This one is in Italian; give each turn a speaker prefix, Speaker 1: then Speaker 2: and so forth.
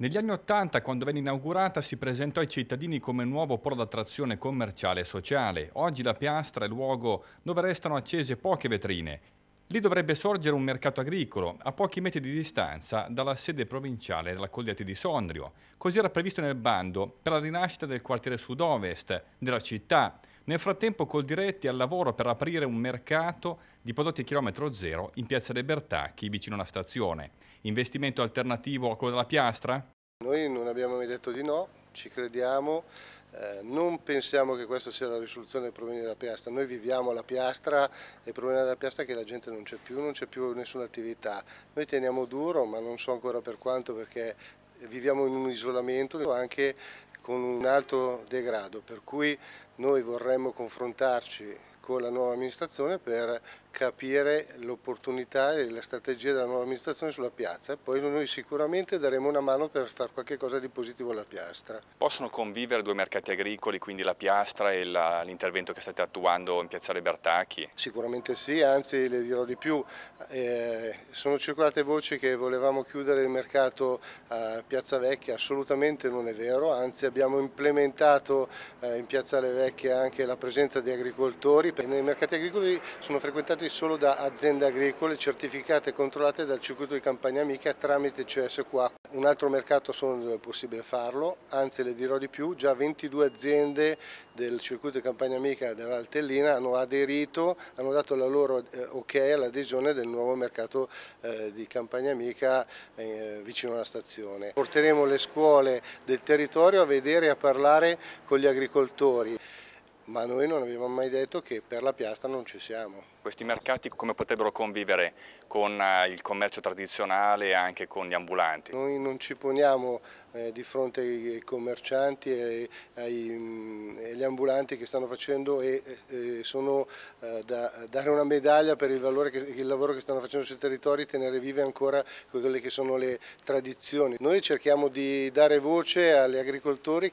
Speaker 1: Negli anni Ottanta, quando venne inaugurata, si presentò ai cittadini come nuovo polo d'attrazione commerciale e sociale. Oggi la piastra è il luogo dove restano accese poche vetrine. Lì dovrebbe sorgere un mercato agricolo, a pochi metri di distanza dalla sede provinciale della Colleati di Sondrio. Così era previsto nel bando per la rinascita del quartiere sud-ovest della città, nel frattempo Coldiretti al lavoro per aprire un mercato di prodotti a chilometro zero in Piazza dei Bertacchi, vicino alla stazione. Investimento alternativo a quello della piastra?
Speaker 2: Noi non abbiamo mai detto di no, ci crediamo, eh, non pensiamo che questa sia la risoluzione dei problemi della piastra, noi viviamo la piastra e il problema della piastra è che la gente non c'è più, non c'è più nessuna attività. Noi teniamo duro, ma non so ancora per quanto perché viviamo in un isolamento anche con un alto degrado, per cui noi vorremmo confrontarci con la nuova amministrazione per capire l'opportunità e la strategia della nuova amministrazione sulla piazza. Poi noi sicuramente daremo una mano per fare qualcosa di positivo alla piastra.
Speaker 1: Possono convivere due mercati agricoli, quindi la piastra e l'intervento che state attuando in Piazzale Bertacchi?
Speaker 2: Sicuramente sì, anzi le dirò di più. Eh, sono circolate voci che volevamo chiudere il mercato a Piazza Vecchia, assolutamente non è vero, anzi abbiamo implementato eh, in Piazzale Vecchia anche la presenza di agricoltori perché i mercati agricoli sono frequentati solo da aziende agricole certificate e controllate dal circuito di Campagna Amica tramite CSQA. Un altro mercato solo dove è possibile farlo, anzi le dirò di più, già 22 aziende del circuito di Campagna Amica della Valtellina hanno aderito, hanno dato la loro eh, ok all'adesione del nuovo mercato eh, di Campagna Amica eh, vicino alla stazione. Porteremo le scuole del territorio a vedere e a parlare con gli agricoltori ma noi non avevamo mai detto che per la piastra non ci siamo.
Speaker 1: Questi mercati come potrebbero convivere con eh, il commercio tradizionale e anche con gli ambulanti?
Speaker 2: Noi non ci poniamo eh, di fronte ai commercianti mm, e agli ambulanti che stanno facendo e, e sono eh, da dare una medaglia per il, che, il lavoro che stanno facendo sui territori e tenere vive ancora quelle che sono le tradizioni. Noi cerchiamo di dare voce agli agricoltori